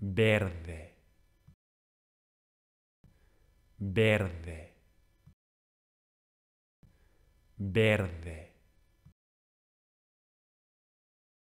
verde, verde, verde.